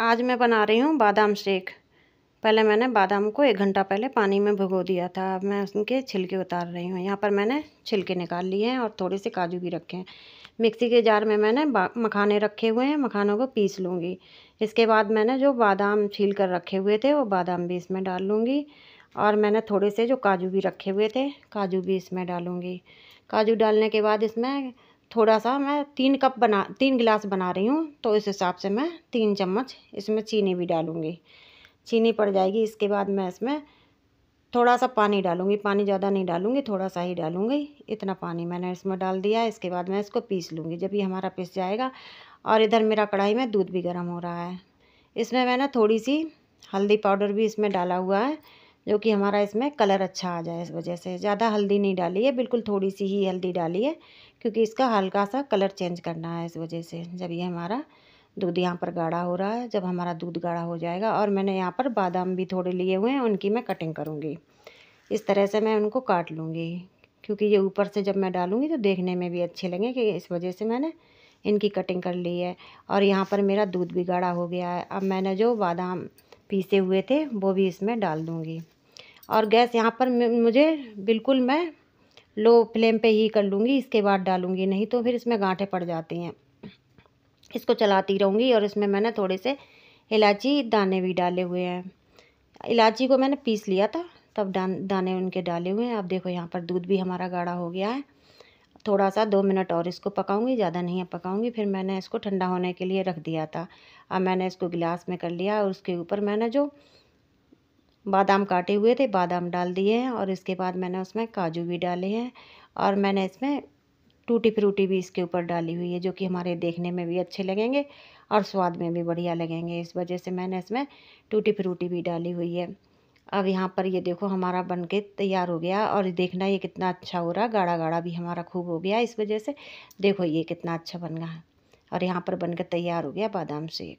आज मैं बना रही हूँ बादाम शेक पहले मैंने बादाम को एक घंटा पहले पानी में भिगो दिया था अब मैं उनके छिलके उतार रही हूँ यहाँ पर मैंने छिलके निकाल लिए हैं और थोड़े से काजू भी रखे हैं मिक्सी के जार में मैंने मखाने रखे हुए हैं मखानों को पीस लूँगी इसके बाद मैंने जो बादाम छील कर रखे हुए थे वो बादाम भी इसमें डाल लूँगी और मैंने थोड़े से जो काजू भी रखे हुए थे काजू भी इसमें डालूँगी काजू डालने के बाद इसमें थोड़ा सा मैं तीन कप बना तीन गिलास बना रही हूँ तो इस हिसाब से मैं तीन चम्मच इसमें चीनी भी डालूँगी चीनी पड़ जाएगी इसके बाद मैं इसमें थोड़ा सा पानी डालूँगी पानी ज़्यादा नहीं डालूँगी थोड़ा सा ही डालूँगी इतना पानी मैंने इसमें डाल दिया इसके बाद मैं इसको पीस लूँगी जब ये हमारा पिस जाएगा और इधर मेरा कढ़ाई में दूध भी गर्म हो रहा है इसमें मैंने थोड़ी सी हल्दी पाउडर भी इसमें डाला हुआ है जो कि हमारा इसमें कलर अच्छा आ जाए इस वजह से ज़्यादा हल्दी नहीं डाली है बिल्कुल थोड़ी सी ही हल्दी डाली है क्योंकि इसका हल्का सा कलर चेंज करना है इस वजह से जब ये हमारा दूध यहाँ पर गाढ़ा हो रहा है जब हमारा दूध गाढ़ा हो जाएगा और मैंने यहाँ पर बादाम भी थोड़े लिए हुए हैं उनकी मैं कटिंग करूँगी इस तरह से मैं उनको काट लूँगी क्योंकि ये ऊपर से जब मैं डालूँगी तो देखने में भी अच्छे लगेंगे कि इस वजह से मैंने इनकी कटिंग कर ली है और यहाँ पर मेरा दूध भी गाढ़ा हो गया है अब मैंने जो बादाम पीसे हुए थे वो भी इसमें डाल दूँगी और गैस यहाँ पर मुझे बिल्कुल मैं लो फ्लेम पे ही कर लूँगी इसके बाद डालूँगी नहीं तो फिर इसमें गांठे पड़ जाती हैं इसको चलाती रहूँगी और इसमें मैंने थोड़े से इलायची दाने भी डाले हुए हैं इलायची को मैंने पीस लिया था तब दाने उनके डाले हुए हैं आप देखो यहाँ पर दूध भी हमारा गाढ़ा हो गया है थोड़ा सा दो मिनट और इसको पकाऊंगी ज़्यादा नहीं पकाऊंगी फिर मैंने इसको ठंडा होने के लिए रख दिया था अब मैंने इसको गिलास में कर लिया और उसके ऊपर मैंने जो बादाम काटे हुए थे बादाम डाल दिए हैं और इसके बाद मैंने उसमें काजू भी डाले हैं और मैंने इसमें टूटी फ्रूटी भी इसके ऊपर डाली हुई है जो कि हमारे देखने में भी अच्छे लगेंगे और स्वाद में भी बढ़िया लगेंगे इस वजह से मैंने इसमें टूटी फ्रूटी भी डाली हुई है अब यहाँ पर ये देखो हमारा बन के तैयार हो गया और देखना ये कितना अच्छा हो रहा गाढ़ा गाढ़ा भी हमारा खूब हो गया इस वजह से देखो ये कितना अच्छा बन गया है और यहाँ पर बनकर तैयार हो गया बादाम से